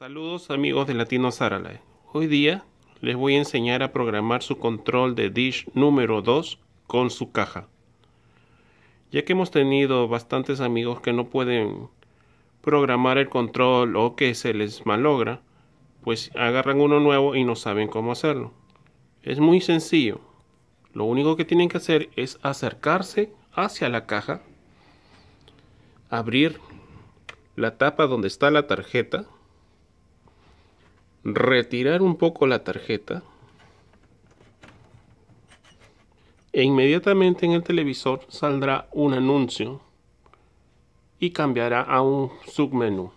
Saludos amigos de Latino Saralay. Hoy día les voy a enseñar a programar su control de Dish número 2 con su caja. Ya que hemos tenido bastantes amigos que no pueden programar el control o que se les malogra, pues agarran uno nuevo y no saben cómo hacerlo. Es muy sencillo. Lo único que tienen que hacer es acercarse hacia la caja, abrir la tapa donde está la tarjeta, retirar un poco la tarjeta e inmediatamente en el televisor saldrá un anuncio y cambiará a un submenú.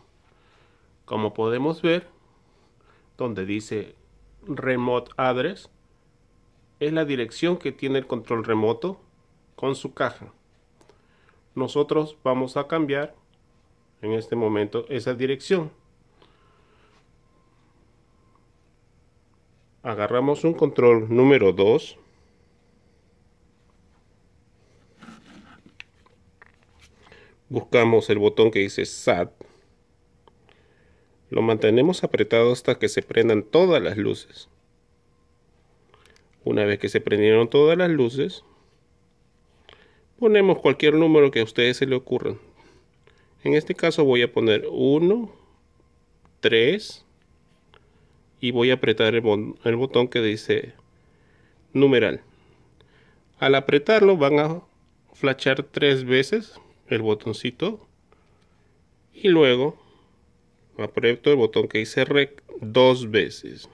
Como podemos ver, donde dice Remote Address, es la dirección que tiene el control remoto con su caja. Nosotros vamos a cambiar en este momento esa dirección. agarramos un control número 2 buscamos el botón que dice SAT lo mantenemos apretado hasta que se prendan todas las luces una vez que se prendieron todas las luces ponemos cualquier número que a ustedes se le ocurra en este caso voy a poner 1 3 y voy a apretar el, botón que dice numeral. Al apretarlo van a flashear tres veces el botoncito y luego aprieto el botón que dice rec dos veces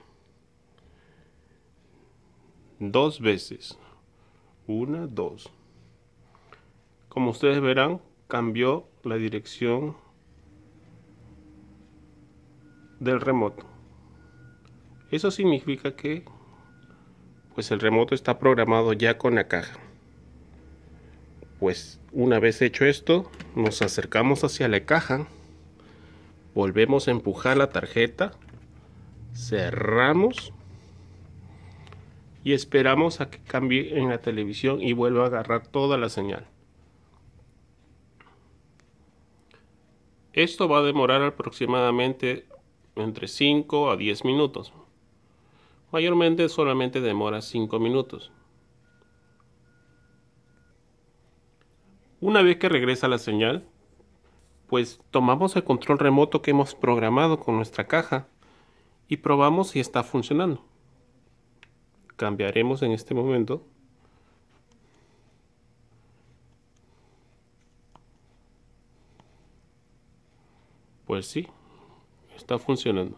dos veces una dos como ustedes verán cambió la dirección del remoto eso significa que pues el remoto está programado ya con la caja. Pues una vez hecho esto, nos acercamos hacia la caja, volvemos a empujar la tarjeta, cerramos y esperamos a que cambie en la televisión y vuelva a agarrar toda la señal. Esto va a demorar aproximadamente entre 5 a 10 minutos. Mayormente solamente demora 5 minutos. Una vez que regresa la señal, pues tomamos el control remoto que hemos programado con nuestra caja y probamos si está funcionando. Cambiaremos en este momento. Pues sí, está funcionando.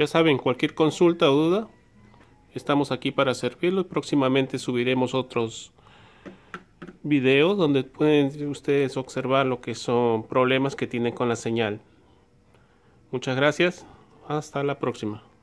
Ya saben, cualquier consulta o duda, estamos aquí para servirlo. Próximamente subiremos otros videos donde pueden ustedes observar lo que son problemas que tienen con la señal. Muchas gracias. Hasta la próxima.